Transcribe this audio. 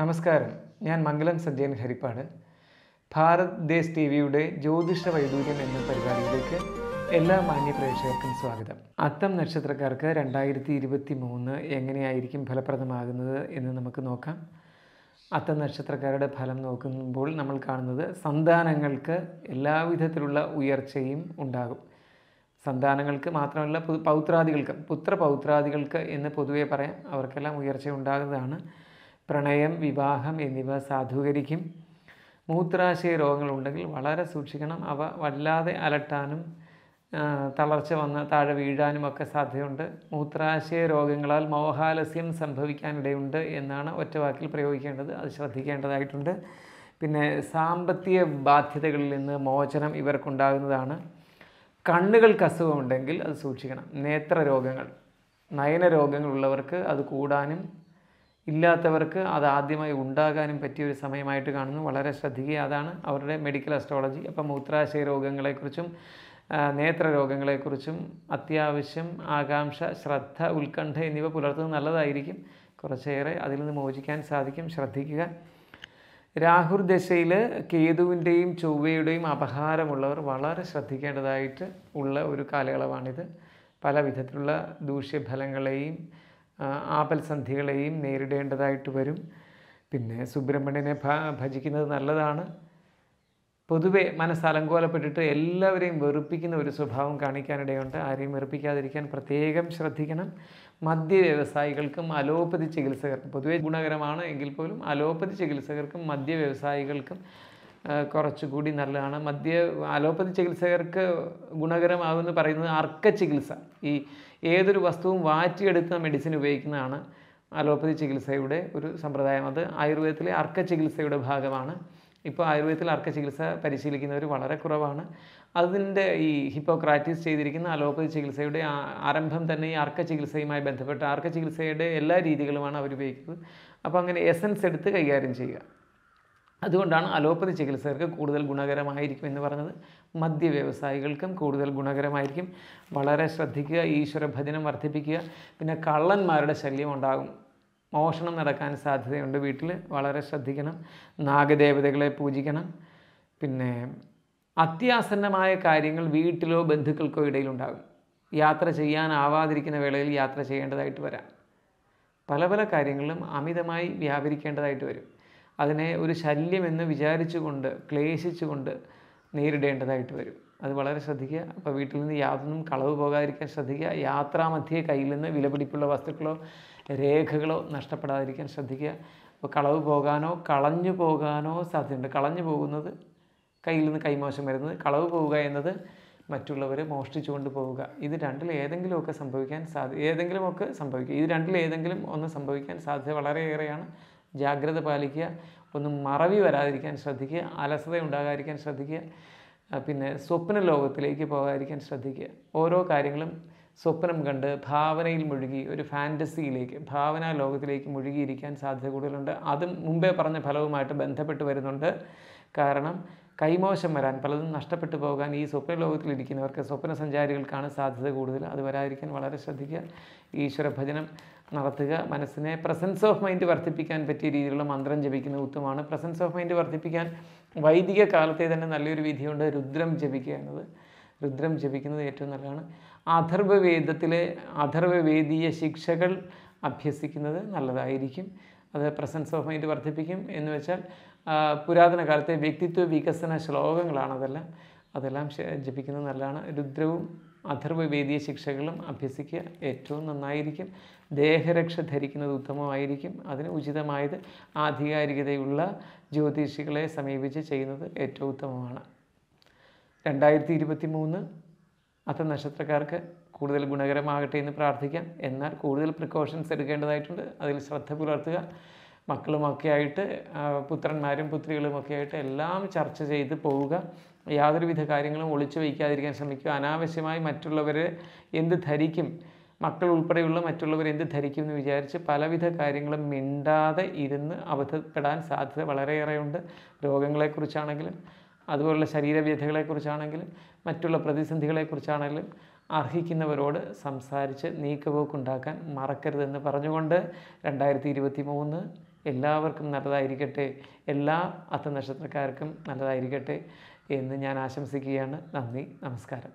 നമസ്കാരം ഞാൻ മംഗളം സജ്ജയൻ ഹരിപ്പാട് ഭാരത് ദേശ് ടി വിയുടെ ജ്യോതിഷ വൈദൂര്യം എന്ന പരിപാടിയിലേക്ക് എല്ലാ മാന്യപ്രേക്ഷകർക്കും സ്വാഗതം അത്തം നക്ഷത്രക്കാർക്ക് രണ്ടായിരത്തി ഇരുപത്തി മൂന്ന് എങ്ങനെയായിരിക്കും ഫലപ്രദമാകുന്നത് എന്ന് നമുക്ക് നോക്കാം അത്തം നക്ഷത്രക്കാരുടെ ഫലം നോക്കുമ്പോൾ നമ്മൾ കാണുന്നത് സന്താനങ്ങൾക്ക് എല്ലാവിധത്തിലുള്ള ഉയർച്ചയും ഉണ്ടാകും സന്താനങ്ങൾക്ക് മാത്രമല്ല പൗത്രാദികൾക്ക് പുത്ര പൗത്രാദികൾക്ക് എന്ന് പൊതുവേ പറയാം അവർക്കെല്ലാം ഉയർച്ച ഉണ്ടാകുന്നതാണ് പ്രണയം വിവാഹം എന്നിവ സാധൂകരിക്കും മൂത്രാശയ രോഗങ്ങളുണ്ടെങ്കിൽ വളരെ സൂക്ഷിക്കണം അവ വല്ലാതെ അലട്ടാനും തളർച്ച വന്ന് താഴെ വീഴാനും ഒക്കെ സാധ്യതയുണ്ട് മൂത്രാശയ രോഗങ്ങളാൽ മോഹാലസ്യം സംഭവിക്കാനിടയുണ്ട് എന്നാണ് ഒറ്റവാക്കിൽ പ്രയോഗിക്കേണ്ടത് അത് ശ്രദ്ധിക്കേണ്ടതായിട്ടുണ്ട് പിന്നെ സാമ്പത്തിക ബാധ്യതകളിൽ നിന്ന് മോചനം ഇവർക്കുണ്ടാകുന്നതാണ് കണ്ണുകൾക്ക് അസുഖമുണ്ടെങ്കിൽ അത് സൂക്ഷിക്കണം നേത്ര രോഗങ്ങൾ നയന രോഗങ്ങളുള്ളവർക്ക് അത് കൂടാനും ഇല്ലാത്തവർക്ക് അത് ആദ്യമായി ഉണ്ടാകാനും പറ്റിയ ഒരു സമയമായിട്ട് കാണുന്നു വളരെ ശ്രദ്ധിക്കുക അതാണ് അവരുടെ മെഡിക്കൽ അസ്ട്രോളജി അപ്പോൾ മൂത്രാശയ രോഗങ്ങളെക്കുറിച്ചും നേത്ര രോഗങ്ങളെക്കുറിച്ചും അത്യാവശ്യം ആകാംക്ഷ ശ്രദ്ധ ഉത്കണ്ഠ എന്നിവ പുലർത്തുന്നത് നല്ലതായിരിക്കും കുറച്ചേറെ അതിൽ നിന്ന് മോചിക്കാൻ സാധിക്കും ശ്രദ്ധിക്കുക രാഹുർ ദശയിൽ കേതുവിൻ്റെയും ചൊവ്വയുടെയും അപഹാരമുള്ളവർ വളരെ ശ്രദ്ധിക്കേണ്ടതായിട്ട് ഉള്ള ഒരു കാലയളവാണിത് പല വിധത്തിലുള്ള ദൂഷ്യഫലങ്ങളെയും ആപൽസന്ധികളെയും നേരിടേണ്ടതായിട്ട് വരും പിന്നെ സുബ്രഹ്മണ്യനെ ഭ ഭജിക്കുന്നത് നല്ലതാണ് പൊതുവെ മനസ്സലങ്കോലപ്പെട്ടിട്ട് എല്ലാവരെയും വെറുപ്പിക്കുന്ന ഒരു സ്വഭാവം കാണിക്കാനിടയുണ്ട് ആരെയും വെറുപ്പിക്കാതിരിക്കാൻ പ്രത്യേകം ശ്രദ്ധിക്കണം മദ്യ വ്യവസായികൾക്കും അലോപ്പതി ചികിത്സകർക്കും പൊതുവെ ഗുണകരമാണ് എങ്കിൽ പോലും അലോപ്പതി ചികിത്സകർക്കും മദ്യ വ്യവസായികൾക്കും കുറച്ചുകൂടി നല്ലതാണ് മദ്യ അലോപ്പതി ചികിത്സകർക്ക് ഗുണകരമാകുമെന്ന് പറയുന്നത് അർക്ക ചികിത്സ ഈ ഏതൊരു വസ്തുവും വാറ്റിയെടുക്കുന്ന മെഡിസിൻ ഉപയോഗിക്കുന്നതാണ് അലോപ്പതി ചികിത്സയുടെ ഒരു സമ്പ്രദായം അത് ആയുർവേദത്തിലെ അർക്ക ചികിത്സയുടെ ഭാഗമാണ് ഇപ്പോൾ ആയുർവേദത്തിൽ അർക്ക ചികിത്സ പരിശീലിക്കുന്നവർ വളരെ കുറവാണ് അതിൻ്റെ ഈ ഹിപ്പോക്രാറ്റിസ് ചെയ്തിരിക്കുന്ന അലോപ്പതി ചികിത്സയുടെ ആരംഭം തന്നെ ഈ അർക്ക ചികിത്സയുമായി ബന്ധപ്പെട്ട് അർക്ക ചികിത്സയുടെ എല്ലാ രീതികളുമാണ് അവർ ഉപയോഗിക്കുന്നത് അപ്പോൾ അങ്ങനെ എസൻസ് എടുത്ത് കൈകാര്യം ചെയ്യുക അതുകൊണ്ടാണ് അലോപ്പതി ചികിത്സകർക്ക് കൂടുതൽ ഗുണകരമായിരിക്കും എന്ന് പറഞ്ഞത് മദ്യ വ്യവസായികൾക്കും കൂടുതൽ ഗുണകരമായിരിക്കും വളരെ ശ്രദ്ധിക്കുക ഈശ്വരഭജനം വർദ്ധിപ്പിക്കുക പിന്നെ കള്ളന്മാരുടെ ശല്യം ഉണ്ടാകും മോഷണം നടക്കാൻ സാധ്യതയുണ്ട് വീട്ടിൽ വളരെ ശ്രദ്ധിക്കണം നാഗദേവതകളെ പൂജിക്കണം പിന്നെ അത്യാസന്നമായ കാര്യങ്ങൾ വീട്ടിലോ ബന്ധുക്കൾക്കോ ഇടയിലുണ്ടാകും യാത്ര ചെയ്യാനാവാതിരിക്കുന്ന വേളയിൽ യാത്ര ചെയ്യേണ്ടതായിട്ട് വരാം പല പല കാര്യങ്ങളിലും അമിതമായി വ്യാപരിക്കേണ്ടതായിട്ട് വരും അതിനെ ഒരു ശല്യമെന്ന് വിചാരിച്ചുകൊണ്ട് ക്ലേശിച്ചുകൊണ്ട് നേരിടേണ്ടതായിട്ട് വരും അത് വളരെ ശ്രദ്ധിക്കുക അപ്പോൾ വീട്ടിൽ നിന്ന് യാതൊന്നും കളവ് പോകാതിരിക്കാൻ ശ്രദ്ധിക്കുക യാത്രാമധ്യേ കയ്യിൽ നിന്ന് വിലപിടിപ്പുള്ള വസ്തുക്കളോ രേഖകളോ നഷ്ടപ്പെടാതിരിക്കാൻ ശ്രദ്ധിക്കുക അപ്പോൾ കളവ് പോകാനോ കളഞ്ഞു പോകാനോ സാധ്യതയുണ്ട് കളഞ്ഞു പോകുന്നത് കയ്യിൽ നിന്ന് കൈമോശം വരുന്നത് കളവ് പോവുക എന്നത് മറ്റുള്ളവരെ മോഷ്ടിച്ചു കൊണ്ട് പോവുക ഇത് രണ്ടിൽ ഏതെങ്കിലുമൊക്കെ സംഭവിക്കാൻ സാധ്യ ഏതെങ്കിലുമൊക്കെ സംഭവിക്കുക ഇത് രണ്ടിൽ ഏതെങ്കിലും ഒന്ന് സംഭവിക്കാൻ സാധ്യത വളരെയേറെയാണ് ജാഗ്രത പാലിക്കുക ഒന്നും മറവി വരാതിരിക്കാൻ ശ്രദ്ധിക്കുക അലസത ഉണ്ടാകാതിരിക്കാൻ ശ്രദ്ധിക്കുക പിന്നെ സ്വപ്ന ലോകത്തിലേക്ക് പോകാതിരിക്കാൻ ശ്രദ്ധിക്കുക ഓരോ കാര്യങ്ങളും സ്വപ്നം കണ്ട് ഭാവനയിൽ മുഴുകി ഒരു ഫാൻറ്റസിയിലേക്ക് ഭാവനാ ലോകത്തിലേക്ക് മുഴുകിയിരിക്കാൻ സാധ്യത കൂടുതലുണ്ട് അതും മുമ്പേ പറഞ്ഞ ഫലവുമായിട്ട് ബന്ധപ്പെട്ട് വരുന്നുണ്ട് കാരണം കൈമോശം വരാൻ പലതും നഷ്ടപ്പെട്ടു പോകാൻ ഈ സ്വപ്ന ലോകത്തിൽ ഇരിക്കുന്നവർക്ക് സ്വപ്ന സഞ്ചാരികൾക്കാണ് സാധ്യത കൂടുതൽ അത് വരാതിരിക്കാൻ വളരെ ശ്രദ്ധിക്കുക ഈശ്വര ഭജനം നടത്തുക മനസ്സിനെ പ്രസൻസ് ഓഫ് മൈൻഡ് വർദ്ധിപ്പിക്കാൻ പറ്റിയ രീതിയിലുള്ള മന്ത്രം ജപിക്കുന്നത് ഉത്തമമാണ് പ്രസൻസ് ഓഫ് മൈൻഡ് വർദ്ധിപ്പിക്കാൻ വൈദിക കാലത്തെ തന്നെ നല്ലൊരു വിധിയുണ്ട് രുദ്രം ജപിക്കുക എന്നത് രുദ്രം ജപിക്കുന്നത് ഏറ്റവും നല്ലതാണ് അഥർവവേദത്തിലെ അഥർവവേദീയ ശിക്ഷകൾ അഭ്യസിക്കുന്നത് നല്ലതായിരിക്കും അത് പ്രസൻസ് ഓഫ് മൈൻഡ് വർദ്ധിപ്പിക്കും എന്ന് വെച്ചാൽ പുരാതന കാലത്തെ വ്യക്തിത്വ വികസന ശ്ലോകങ്ങളാണതെല്ലാം അതെല്ലാം ജപിക്കുന്നത് നല്ലതാണ് രുദ്രവും അഥർവവേദീയ ശിക്ഷകളും അഭ്യസിക്കുക ഏറ്റവും നന്നായിരിക്കും ദേഹരക്ഷ ധരിക്കുന്നത് ഉത്തമമായിരിക്കും അതിന് ഉചിതമായത് ആധികാരികതയുള്ള ജ്യോതിഷികളെ സമീപിച്ച് ചെയ്യുന്നത് ഏറ്റവും ഉത്തമമാണ് രണ്ടായിരത്തി ഇരുപത്തി മൂന്ന് അത്ത നക്ഷത്രക്കാർക്ക് കൂടുതൽ ഗുണകരമാകട്ടെ എന്ന് പ്രാർത്ഥിക്കാം എന്നാൽ കൂടുതൽ പ്രിക്കോഷൻസ് എടുക്കേണ്ടതായിട്ടുണ്ട് അതിൽ ശ്രദ്ധ പുലർത്തുക മക്കളുമൊക്കെ ആയിട്ട് പുത്രന്മാരും പുത്രികളുമൊക്കെ ആയിട്ട് എല്ലാം ചർച്ച ചെയ്ത് പോവുക യാതൊരുവിധ കാര്യങ്ങളും ഒളിച്ചു വയ്ക്കാതിരിക്കാൻ ശ്രമിക്കുക അനാവശ്യമായി മറ്റുള്ളവർ എന്ത് ധരിക്കും മക്കൾ ഉൾപ്പെടെയുള്ള മറ്റുള്ളവർ എന്ത് ധരിക്കും എന്ന് വിചാരിച്ച് പലവിധ കാര്യങ്ങളും മിണ്ടാതെ ഇരുന്ന് അബദ്ധപ്പെടാൻ സാധ്യത വളരെയേറെയുണ്ട് രോഗങ്ങളെക്കുറിച്ചാണെങ്കിലും അതുപോലുള്ള ശരീരവ്യഥകളെക്കുറിച്ചാണെങ്കിലും മറ്റുള്ള പ്രതിസന്ധികളെക്കുറിച്ചാണെങ്കിലും അർഹിക്കുന്നവരോട് സംസാരിച്ച് നീക്കുപോക്കുണ്ടാക്കാൻ മറക്കരുതെന്ന് പറഞ്ഞുകൊണ്ട് രണ്ടായിരത്തി ഇരുപത്തി മൂന്ന് എല്ലാവർക്കും നല്ലതായിരിക്കട്ടെ എല്ലാ അത്തനക്ഷത്രക്കാർക്കും നല്ലതായിരിക്കട്ടെ എന്ന് ഞാൻ ആശംസിക്കുകയാണ് നന്ദി നമസ്കാരം